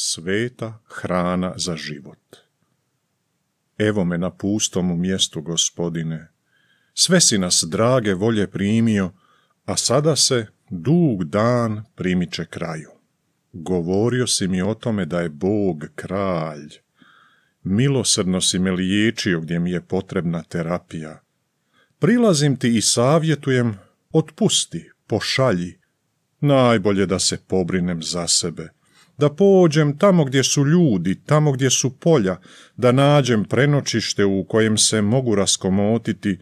sveta hrana za život. Evo me na pustom mjestu, gospodine. Sve si nas drage volje primio, a sada se dug dan primiče kraju. Govorio si mi o tome da je Bog kralj. Milosrdno si me liječio gdje mi je potrebna terapija. Prilazim ti i savjetujem, otpusti, pošalji. Najbolje da se pobrinem za sebe, da pođem tamo gdje su ljudi, tamo gdje su polja, da nađem prenočište u kojem se mogu raskomotiti,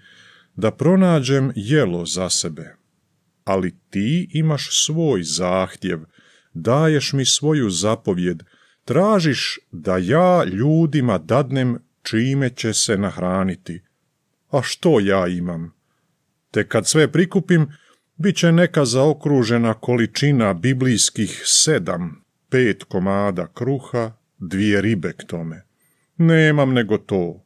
da pronađem jelo za sebe. Ali ti imaš svoj zahtjev, daješ mi svoju zapovjed, tražiš da ja ljudima dadnem čime će se nahraniti. A što ja imam? Te kad sve prikupim, bit će neka zaokružena količina biblijskih sedam, pet komada kruha, dvije ribe k tome. Nemam nego to.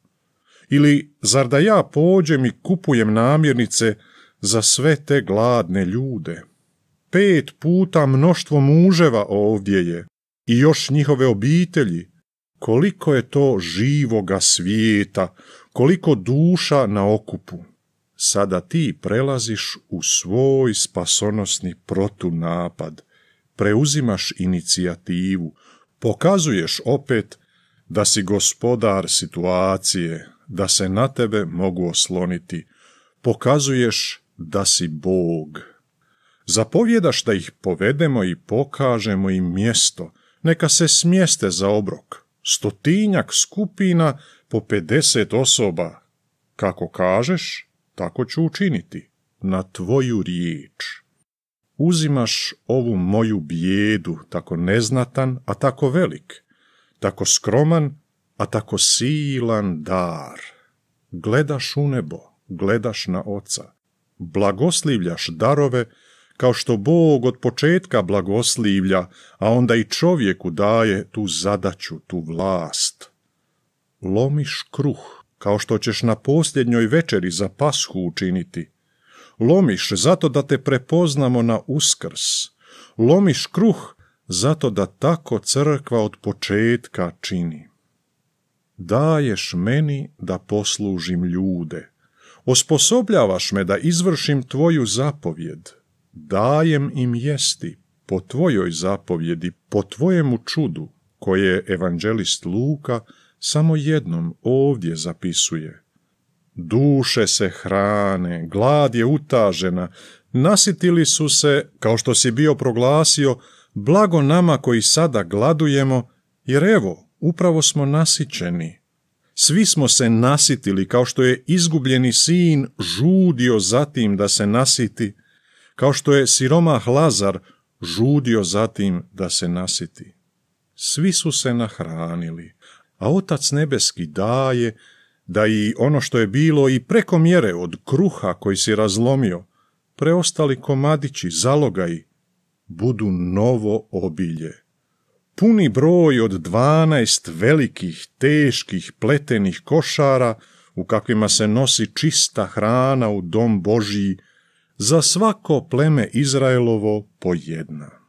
Ili zar da ja pođem i kupujem namirnice za sve te gladne ljude? Pet puta mnoštvo muževa ovdje je i još njihove obitelji. Koliko je to živoga svijeta, koliko duša na okupu. Sada ti prelaziš u svoj spasonosni protunapad, preuzimaš inicijativu, pokazuješ opet da si gospodar situacije, da se na tebe mogu osloniti, pokazuješ da si Bog. Zapovjedaš da ih povedemo i pokažemo im mjesto, neka se smjeste za obrok, stotinjak skupina po 50 osoba. Kako kažeš, tako ću učiniti, na tvoju riječ uzimaš ovu moju bijedu, tako neznatan, a tako velik, tako skroman, a tako silan dar. Gledaš u nebo, gledaš na oca, blagoslivljaš darove, kao što Bog od početka blagoslivlja, a onda i čovjeku daje tu zadaću, tu vlast. Lomiš kruh, kao što ćeš na posljednjoj večeri za pashu učiniti, Lomiš zato da te prepoznamo na uskrs. Lomiš kruh zato da tako crkva od početka čini. Daješ meni da poslužim ljude. Osposobljavaš me da izvršim tvoju zapovjed. Dajem im jesti po tvojoj zapovjedi, po tvojemu čudu, koje evanđelist Luka samo jednom ovdje zapisuje duše se hrane, glad je utažena, nasitili su se, kao što si bio proglasio, blago nama koji sada gladujemo, jer evo, upravo smo nasićeni. Svi smo se nasitili, kao što je izgubljeni sin žudio zatim da se nasiti, kao što je siromah Lazar žudio zatim da se nasiti. Svi su se nahranili, a Otac Nebeski daje, da i ono što je bilo i preko mjere od kruha koji si razlomio, preostali komadići, zalogaj, budu novo obilje. Puni broj od dvanaest velikih, teških, pletenih košara u kakvima se nosi čista hrana u dom Božiji, za svako pleme Izraelovo po